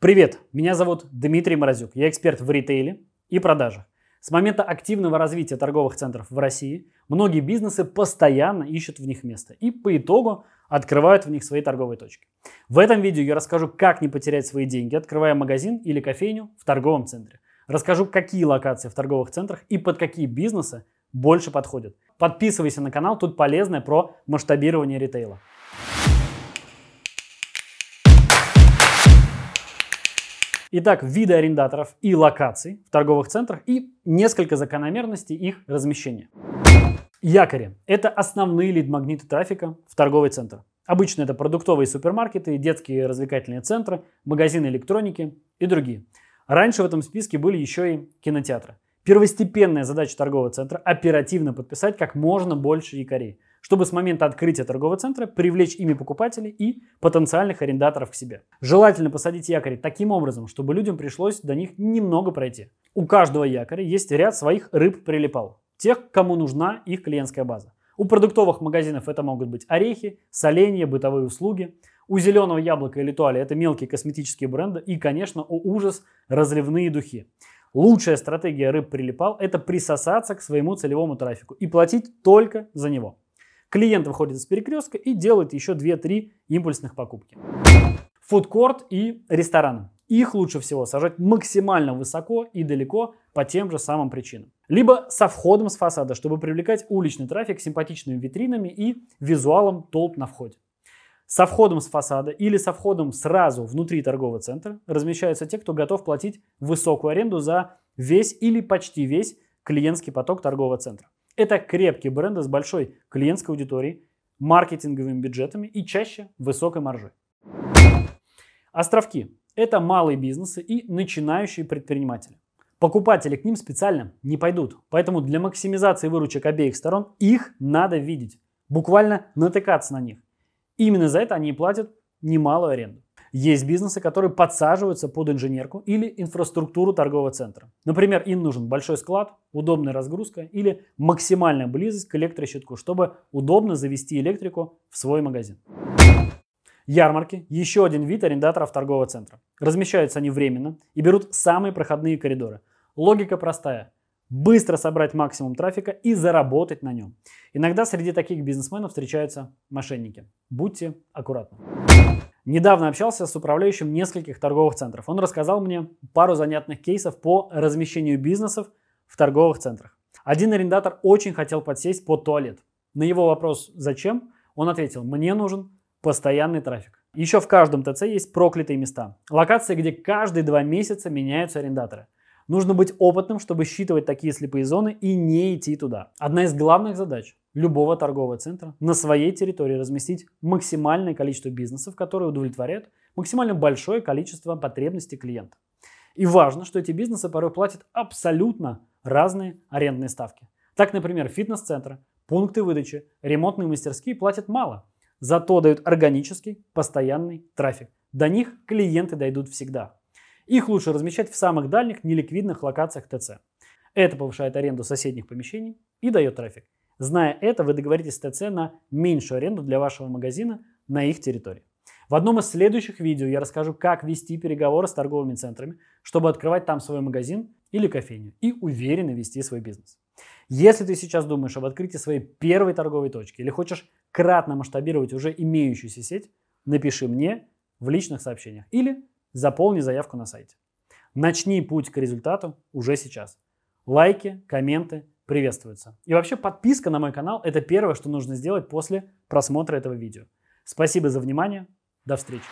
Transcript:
Привет, меня зовут Дмитрий Морозюк, я эксперт в ритейле и продажах. С момента активного развития торговых центров в России многие бизнесы постоянно ищут в них место и по итогу открывают в них свои торговые точки. В этом видео я расскажу, как не потерять свои деньги, открывая магазин или кофейню в торговом центре. Расскажу, какие локации в торговых центрах и под какие бизнесы больше подходят. Подписывайся на канал, тут полезное про масштабирование ритейла. Итак, виды арендаторов и локаций в торговых центрах и несколько закономерностей их размещения. Якори – это основные лид-магниты трафика в торговый центр. Обычно это продуктовые супермаркеты, детские развлекательные центры, магазины электроники и другие. Раньше в этом списке были еще и кинотеатры. Первостепенная задача торгового центра – оперативно подписать как можно больше якорей – чтобы с момента открытия торгового центра привлечь ими покупателей и потенциальных арендаторов к себе. Желательно посадить якори таким образом, чтобы людям пришлось до них немного пройти. У каждого якоря есть ряд своих рыб-прилипал, тех, кому нужна их клиентская база. У продуктовых магазинов это могут быть орехи, соленья, бытовые услуги. У зеленого яблока или туали это мелкие косметические бренды и, конечно, у ужас, разливные духи. Лучшая стратегия рыб прилипал – это присосаться к своему целевому трафику и платить только за него. Клиент выходит из перекрестка и делает еще 2-3 импульсных покупки. Фудкорт и рестораны. Их лучше всего сажать максимально высоко и далеко по тем же самым причинам. Либо со входом с фасада, чтобы привлекать уличный трафик симпатичными витринами и визуалом толп на входе. Со входом с фасада или со входом сразу внутри торгового центра размещаются те, кто готов платить высокую аренду за весь или почти весь клиентский поток торгового центра. Это крепкие бренды с большой клиентской аудиторией, маркетинговыми бюджетами и чаще высокой маржой. Островки – это малые бизнесы и начинающие предприниматели. Покупатели к ним специально не пойдут, поэтому для максимизации выручек обеих сторон их надо видеть, буквально натыкаться на них. Именно за это они платят немалую аренду. Есть бизнесы, которые подсаживаются под инженерку или инфраструктуру торгового центра. Например, им нужен большой склад, удобная разгрузка или максимальная близость к электрощитку, чтобы удобно завести электрику в свой магазин. Ярмарки – еще один вид арендаторов торгового центра. Размещаются они временно и берут самые проходные коридоры. Логика простая – быстро собрать максимум трафика и заработать на нем. Иногда среди таких бизнесменов встречаются мошенники. Будьте аккуратны. Недавно общался с управляющим нескольких торговых центров. Он рассказал мне пару занятных кейсов по размещению бизнесов в торговых центрах. Один арендатор очень хотел подсесть под туалет. На его вопрос «Зачем?» он ответил «Мне нужен постоянный трафик». Еще в каждом ТЦ есть проклятые места. Локации, где каждые два месяца меняются арендаторы – Нужно быть опытным, чтобы считывать такие слепые зоны и не идти туда. Одна из главных задач любого торгового центра на своей территории разместить максимальное количество бизнесов, которые удовлетворяют максимально большое количество потребностей клиента. И важно, что эти бизнесы порой платят абсолютно разные арендные ставки. Так, например, фитнес-центры, пункты выдачи, ремонтные мастерские платят мало, зато дают органический, постоянный трафик. До них клиенты дойдут всегда. Их лучше размещать в самых дальних неликвидных локациях ТЦ. Это повышает аренду соседних помещений и дает трафик. Зная это, вы договоритесь с ТЦ на меньшую аренду для вашего магазина на их территории. В одном из следующих видео я расскажу, как вести переговоры с торговыми центрами, чтобы открывать там свой магазин или кофейню и уверенно вести свой бизнес. Если ты сейчас думаешь об открытии своей первой торговой точки или хочешь кратно масштабировать уже имеющуюся сеть, напиши мне в личных сообщениях или Заполни заявку на сайте. Начни путь к результату уже сейчас. Лайки, комменты приветствуются. И вообще подписка на мой канал – это первое, что нужно сделать после просмотра этого видео. Спасибо за внимание. До встречи.